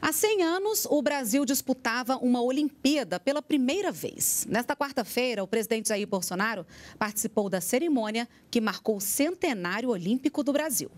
Há 100 anos, o Brasil disputava uma Olimpíada pela primeira vez. Nesta quarta-feira, o presidente Jair Bolsonaro participou da cerimônia que marcou o centenário olímpico do Brasil.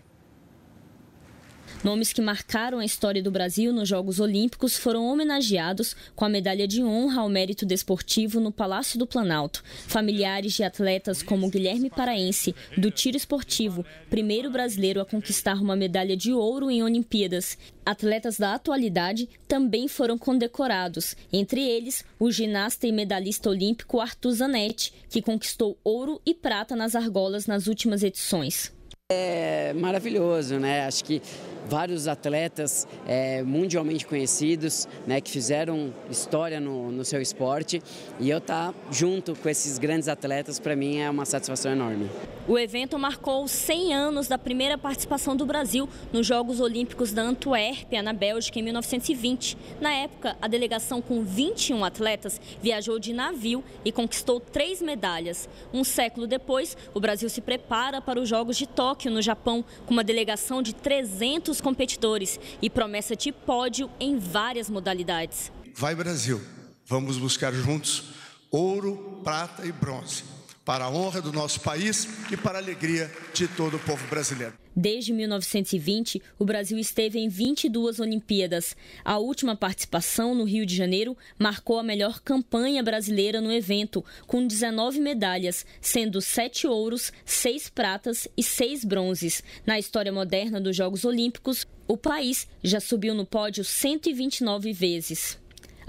Nomes que marcaram a história do Brasil nos Jogos Olímpicos foram homenageados com a medalha de honra ao mérito desportivo no Palácio do Planalto. Familiares de atletas como Guilherme Paraense, do tiro esportivo, primeiro brasileiro a conquistar uma medalha de ouro em Olimpíadas. Atletas da atualidade também foram condecorados, entre eles o ginasta e medalhista olímpico Arthur Zanetti, que conquistou ouro e prata nas argolas nas últimas edições. É maravilhoso, né? Acho que vários atletas é, mundialmente conhecidos, né, que fizeram história no, no seu esporte e eu estar tá junto com esses grandes atletas para mim é uma satisfação enorme. O evento marcou 100 anos da primeira participação do Brasil nos Jogos Olímpicos da Antuérpia, na Bélgica, em 1920. Na época, a delegação com 21 atletas viajou de navio e conquistou três medalhas. Um século depois, o Brasil se prepara para os Jogos de Tóquio Tóquio, no Japão, com uma delegação de 300 competidores e promessa de pódio em várias modalidades. Vai Brasil, vamos buscar juntos ouro, prata e bronze para a honra do nosso país e para a alegria de todo o povo brasileiro. Desde 1920, o Brasil esteve em 22 Olimpíadas. A última participação no Rio de Janeiro marcou a melhor campanha brasileira no evento, com 19 medalhas, sendo 7 ouros, 6 pratas e 6 bronzes. Na história moderna dos Jogos Olímpicos, o país já subiu no pódio 129 vezes.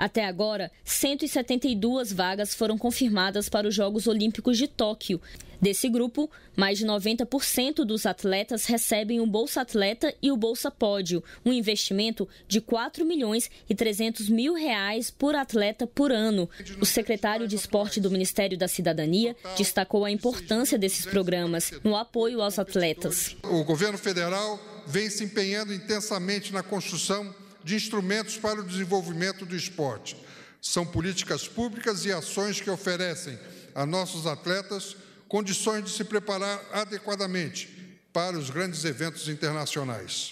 Até agora, 172 vagas foram confirmadas para os Jogos Olímpicos de Tóquio. Desse grupo, mais de 90% dos atletas recebem o Bolsa Atleta e o Bolsa Pódio, um investimento de R 4 milhões e 300 mil reais por atleta por ano. O secretário de Esporte do Ministério da Cidadania destacou a importância desses programas no apoio aos atletas. O governo federal vem se empenhando intensamente na construção de instrumentos para o desenvolvimento do esporte. São políticas públicas e ações que oferecem a nossos atletas condições de se preparar adequadamente para os grandes eventos internacionais.